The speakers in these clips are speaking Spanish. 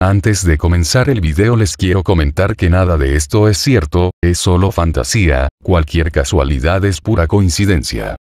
Antes de comenzar el video les quiero comentar que nada de esto es cierto, es solo fantasía, cualquier casualidad es pura coincidencia.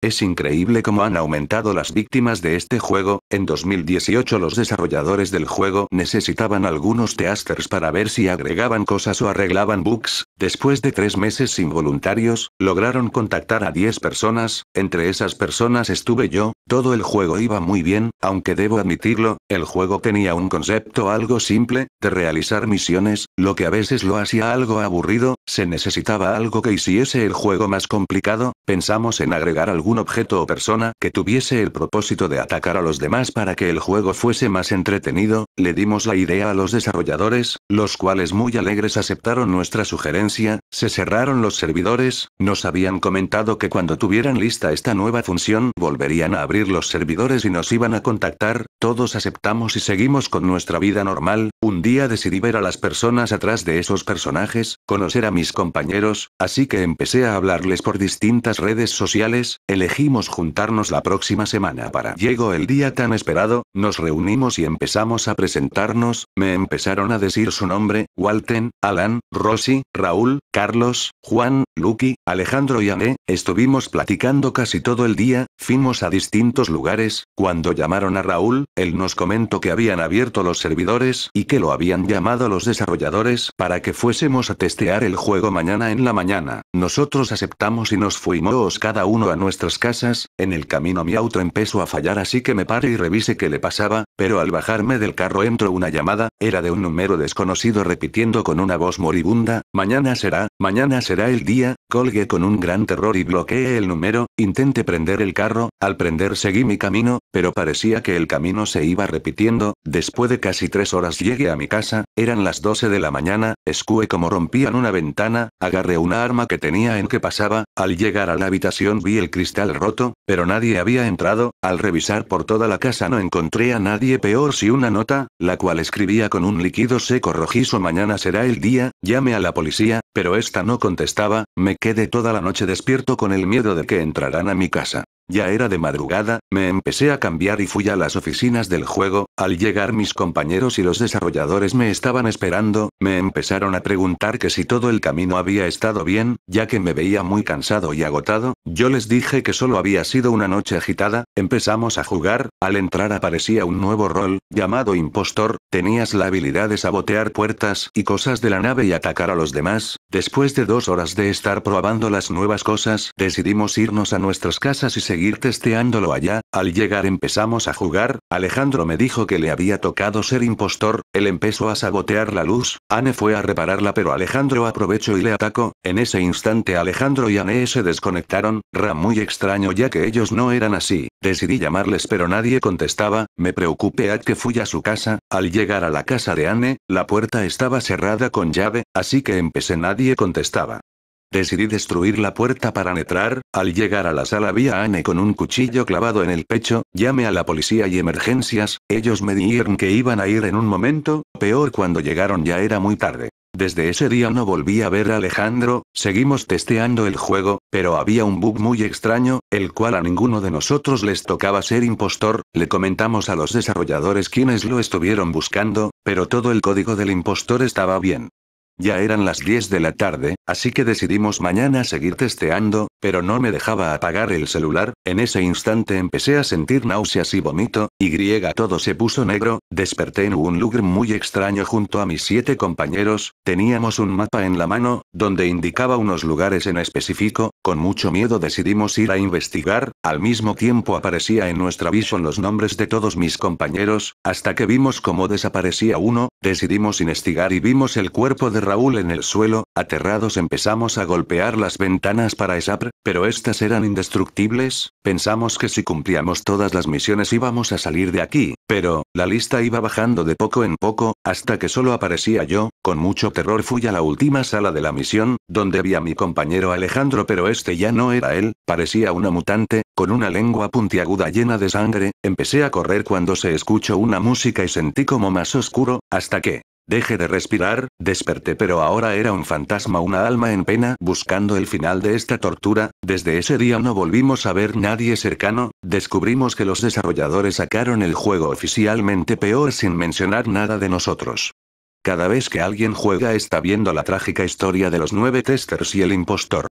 Es increíble cómo han aumentado las víctimas de este juego. En 2018 los desarrolladores del juego necesitaban algunos teasters para ver si agregaban cosas o arreglaban bugs. Después de tres meses sin voluntarios, lograron contactar a 10 personas, entre esas personas estuve yo, todo el juego iba muy bien, aunque debo admitirlo, el juego tenía un concepto algo simple, de realizar misiones, lo que a veces lo hacía algo aburrido, se necesitaba algo que hiciese el juego más complicado, pensamos en agregar algún un objeto o persona que tuviese el propósito de atacar a los demás para que el juego fuese más entretenido, le dimos la idea a los desarrolladores, los cuales muy alegres aceptaron nuestra sugerencia, se cerraron los servidores, nos habían comentado que cuando tuvieran lista esta nueva función volverían a abrir los servidores y nos iban a contactar, todos aceptamos y seguimos con nuestra vida normal, un día decidí ver a las personas atrás de esos personajes, conocer a mis compañeros, así que empecé a hablarles por distintas redes sociales, Elegimos juntarnos la próxima semana para... Llegó el día tan esperado, nos reunimos y empezamos a presentarnos, me empezaron a decir su nombre, Walten, Alan, rossi Raúl, Carlos, Juan, Lucky, Alejandro y Ané, estuvimos platicando casi todo el día, fuimos a distintos lugares, cuando llamaron a Raúl, él nos comentó que habían abierto los servidores y que lo habían llamado los desarrolladores para que fuésemos a testear el juego mañana en la mañana, nosotros aceptamos y nos fuimos cada uno a nuestra casas, en el camino mi auto empezó a fallar así que me paré y revise qué le pasaba, pero al bajarme del carro entró una llamada, era de un número desconocido repitiendo con una voz moribunda, mañana será, mañana será el día, colgué con un gran terror y bloqueé el número, Intenté prender el carro, al prender seguí mi camino, pero parecía que el camino se iba repitiendo, después de casi tres horas llegué a mi casa, eran las 12 de la mañana, escué como rompían una ventana, agarré una arma que tenía en que pasaba, al llegar a la habitación vi el cristal roto, pero nadie había entrado, al revisar por toda la casa no encontré a nadie peor si una nota, la cual escribía con un líquido seco rojizo mañana será el día, llame a la policía, pero esta no contestaba, me quedé toda la noche despierto con el miedo de que entraran a mi casa. Ya era de madrugada, me empecé a cambiar y fui a las oficinas del juego, al llegar mis compañeros y los desarrolladores me estaban esperando, me empezaron a preguntar que si todo el camino había estado bien, ya que me veía muy cansado y agotado, yo les dije que solo había sido una noche agitada, empezamos a jugar, al entrar aparecía un nuevo rol, llamado impostor, tenías la habilidad de sabotear puertas y cosas de la nave y atacar a los demás, después de dos horas de estar probando las nuevas cosas, decidimos irnos a nuestras casas y seguir seguir testeándolo allá, al llegar empezamos a jugar, Alejandro me dijo que le había tocado ser impostor, él empezó a sabotear la luz, Anne fue a repararla pero Alejandro aprovechó y le atacó, en ese instante Alejandro y Anne se desconectaron, Ra muy extraño ya que ellos no eran así, decidí llamarles pero nadie contestaba, me preocupé a que fui a su casa, al llegar a la casa de Anne, la puerta estaba cerrada con llave, así que empecé nadie contestaba. Decidí destruir la puerta para netrar, al llegar a la sala vi a Anne con un cuchillo clavado en el pecho, llamé a la policía y emergencias, ellos me dijeron que iban a ir en un momento, peor cuando llegaron ya era muy tarde. Desde ese día no volví a ver a Alejandro, seguimos testeando el juego, pero había un bug muy extraño, el cual a ninguno de nosotros les tocaba ser impostor, le comentamos a los desarrolladores quienes lo estuvieron buscando, pero todo el código del impostor estaba bien. Ya eran las 10 de la tarde, así que decidimos mañana seguir testeando, pero no me dejaba apagar el celular, en ese instante empecé a sentir náuseas y vomito. Y todo se puso negro, desperté en un lugar muy extraño junto a mis siete compañeros, teníamos un mapa en la mano, donde indicaba unos lugares en específico, con mucho miedo decidimos ir a investigar, al mismo tiempo aparecía en nuestra visión los nombres de todos mis compañeros, hasta que vimos cómo desaparecía uno, decidimos investigar y vimos el cuerpo de Raúl en el suelo, Aterrados empezamos a golpear las ventanas para ESAPR, pero estas eran indestructibles, pensamos que si cumplíamos todas las misiones íbamos a salir de aquí, pero, la lista iba bajando de poco en poco, hasta que solo aparecía yo, con mucho terror fui a la última sala de la misión, donde había mi compañero Alejandro pero este ya no era él, parecía una mutante, con una lengua puntiaguda llena de sangre, empecé a correr cuando se escuchó una música y sentí como más oscuro, hasta que, Deje de respirar, desperté pero ahora era un fantasma, una alma en pena buscando el final de esta tortura, desde ese día no volvimos a ver nadie cercano, descubrimos que los desarrolladores sacaron el juego oficialmente peor sin mencionar nada de nosotros. Cada vez que alguien juega está viendo la trágica historia de los nueve testers y el impostor.